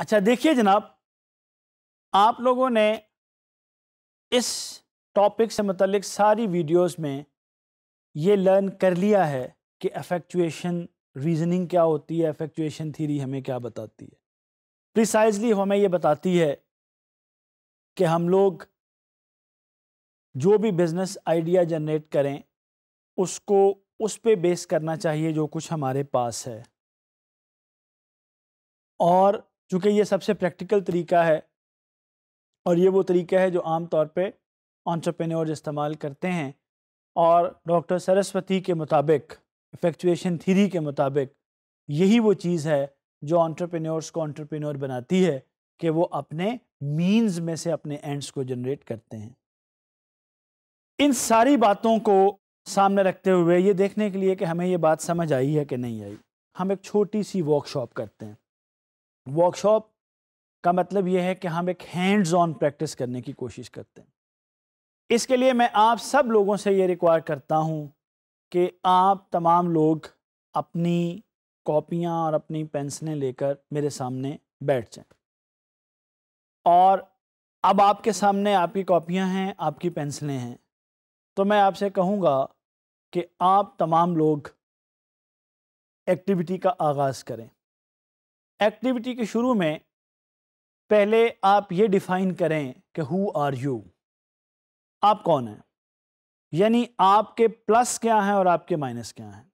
अच्छा देखिए जनाब आप लोगों ने इस टॉपिक से मतलब सारी वीडियोस में ये लर्न कर लिया है कि एफेक्चुएशन रीजनिंग क्या होती है एफेक्चुएशन थीरी हमें क्या बताती है प्रिसाइजली हमें ये बताती है कि हम लोग जो भी बिज़नेस आइडिया जनरेट करें उसको उस पे बेस करना चाहिए जो कुछ हमारे पास है और चूँकि ये सबसे प्रैक्टिकल तरीका है और ये वो तरीका है जो आम तौर पर ऑन्टरप्रेन्योर्स इस्तेमाल करते हैं और डॉक्टर सरस्वती के मुताबिक इफेक्चुएशन थीरी के मुताबिक यही वो चीज़ है जो ऑन्टरप्रेन्योर्स को ऑन्टरप्रेन्योर बनाती है कि वो अपने मीन्स में से अपने एंड्स को जनरेट करते हैं इन सारी बातों को सामने रखते हुए ये देखने के लिए कि हमें ये बात समझ आई है कि नहीं आई हम एक छोटी सी वर्कशॉप करते हैं वर्कशॉप का मतलब यह है कि हम एक हैंड्स ऑन प्रैक्टिस करने की कोशिश करते हैं इसके लिए मैं आप सब लोगों से ये रिक्वायर करता हूँ कि आप तमाम लोग अपनी कॉपियाँ और अपनी पेंसिलें लेकर मेरे सामने बैठ जाएं और अब आपके सामने आपकी कॉपियाँ हैं आपकी पेंसिलें हैं तो मैं आपसे कहूँगा कि आप तमाम लोग एक्टिविटी का आगाज़ करें एक्टिविटी के शुरू में पहले आप ये डिफ़ाइन करें कि हु आर यू आप कौन हैं यानी आपके प्लस क्या हैं और आपके माइनस क्या हैं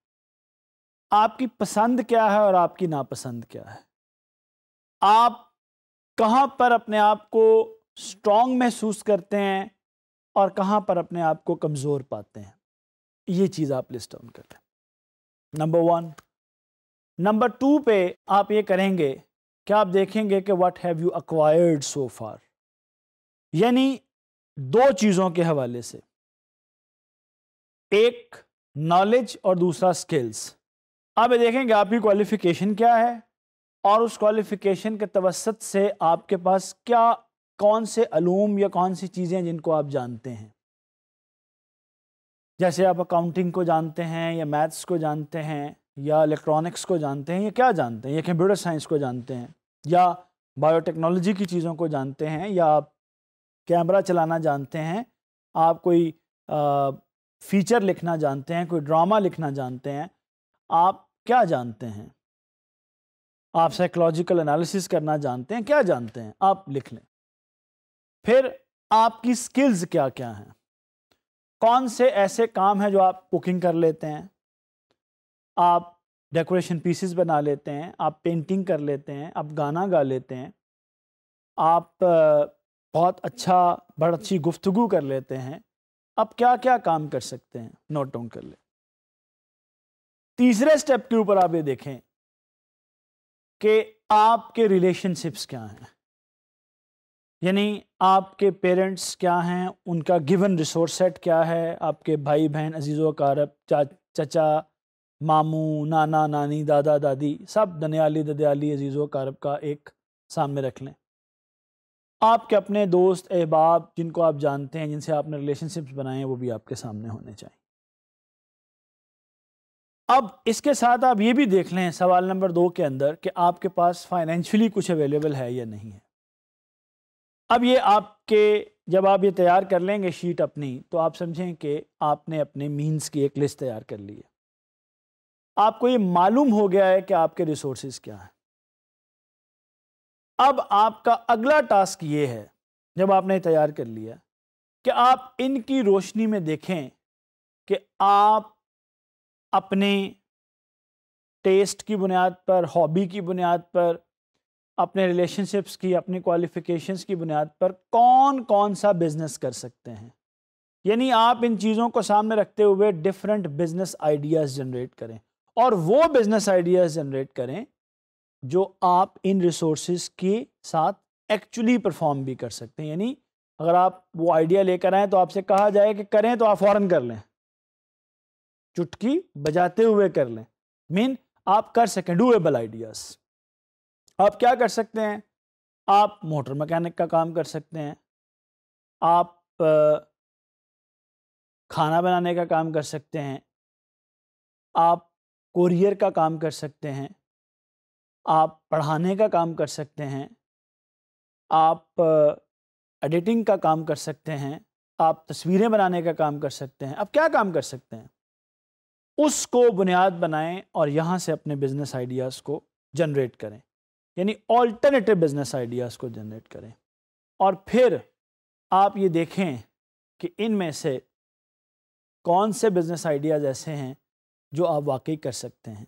आपकी पसंद क्या है और आपकी नापसंद क्या है आप कहाँ पर अपने आप को स्ट्रॉन्ग महसूस करते हैं और कहाँ पर अपने आप को कमज़ोर पाते हैं ये चीज़ आप लिस्ट डाउन कर लें नंबर वन नंबर टू पे आप ये करेंगे क्या आप देखेंगे कि what have you acquired so far यानी दो चीज़ों के हवाले से एक नॉलेज और दूसरा स्किल्स आप ये देखेंगे आपकी क्वालिफ़िकेशन क्या है और उस क्वालिफ़िकेशन के तवसत से आपके पास क्या कौन से अलूम या कौन सी चीज़ें जिनको आप जानते हैं जैसे आप अकाउंटिंग को जानते हैं या मैथ्स को जानते हैं या इलेक्ट्रॉनिक्स को जानते हैं या क्या जानते हैं या कंप्यूटर साइंस को जानते हैं या बायोटेक्नोलॉजी की चीज़ों को जानते हैं या आप कैमरा चलाना जानते हैं आप कोई आ, फीचर लिखना जानते हैं कोई ड्रामा लिखना जानते हैं आप क्या जानते हैं आप साइकोलॉजिकल एनालिसिस करना जानते हैं क्या जानते हैं आप लिख लें फिर आपकी स्किल्स क्या क्या हैं कौन से ऐसे काम हैं जो आप कुकिंग कर लेते हैं आप डेकोरेशन पीसेस बना लेते हैं आप पेंटिंग कर लेते हैं आप गाना गा लेते हैं आप बहुत अच्छा बड़ अच्छी गुफ्तगु कर लेते हैं आप क्या क्या काम कर सकते हैं नोट डाउन कर ले तीसरे स्टेप के ऊपर आप ये देखें कि आपके रिलेशनशिप्स क्या हैं यानी आपके पेरेंट्स क्या हैं उनका गिवन रिसोर्स सेट क्या है आपके भाई बहन अजीज़ वारब चा चचा मामू नाना नानी दादा दादी सब दनियाली ददयाली अजीज़ो कारब का एक सामने रख लें आपके अपने दोस्त अहबाब जिनको आप जानते हैं जिनसे आपने रिलेशनशिप्स बनाए हैं वो भी आपके सामने होने चाहिए अब इसके साथ आप ये भी देख लें सवाल नंबर दो के अंदर कि आपके पास फाइनेंशियली कुछ अवेलेबल है या नहीं है अब ये आपके जब आप ये तैयार कर लेंगे शीट अपनी तो आप समझें कि आपने अपने मीन्स की एक लिस्ट तैयार कर ली है आपको ये मालूम हो गया है कि आपके रिसोर्सेज क्या हैं अब आपका अगला टास्क ये है जब आपने तैयार कर लिया कि आप इनकी रोशनी में देखें कि आप अपने टेस्ट की बुनियाद पर हॉबी की बुनियाद पर अपने रिलेशनशिप्स की अपनी क्वालिफ़िकेशंस की बुनियाद पर कौन कौन सा बिज़नेस कर सकते हैं यानी आप इन चीज़ों को सामने रखते हुए डिफरेंट बिज़नेस आइडियाज़ जनरेट करें और वो बिजनेस आइडियाज जनरेट करें जो आप इन रिसोर्स के साथ एक्चुअली परफॉर्म भी कर सकते हैं यानी अगर आप वो आइडिया लेकर आए तो आपसे कहा जाए कि करें तो आप फॉरन कर लें चुटकी बजाते हुए कर लें मीन आप कर सकें डूएबल आइडियाज़ आप क्या कर सकते हैं आप मोटर मैकेनिक का काम कर सकते हैं आप खाना बनाने का काम कर सकते हैं आप कोरियर का काम कर सकते हैं आप पढ़ाने का काम कर सकते हैं आप एडिटिंग का काम कर सकते हैं आप तस्वीरें बनाने का काम कर सकते हैं आप क्या काम कर सकते हैं उसको बुनियाद बनाएं और यहाँ से अपने बिज़नेस आइडियाज़ को जनरेट करें यानी ऑल्टरनेटिव बिज़नेस आइडियाज़ को जनरेट करें और फिर आप ये देखें कि इनमें से कौन से बिज़नेस आइडियाज़ ऐसे हैं जो आप वाकई कर सकते हैं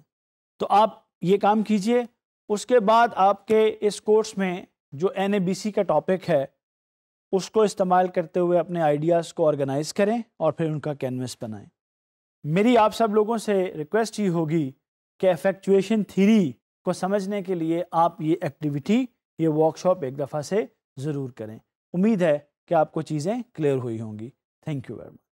तो आप ये काम कीजिए उसके बाद आपके इस कोर्स में जो एन का टॉपिक है उसको इस्तेमाल करते हुए अपने आइडियाज़ को ऑर्गेनाइज़ करें और फिर उनका कैनवस बनाएं मेरी आप सब लोगों से रिक्वेस्ट ही होगी कि एफेक्चुएशन थीरी को समझने के लिए आप ये एक्टिविटी ये वर्कशॉप एक दफ़ा से ज़रूर करें उम्मीद है कि आपको चीज़ें क्लियर हुई होंगी थैंक यू वेरी मच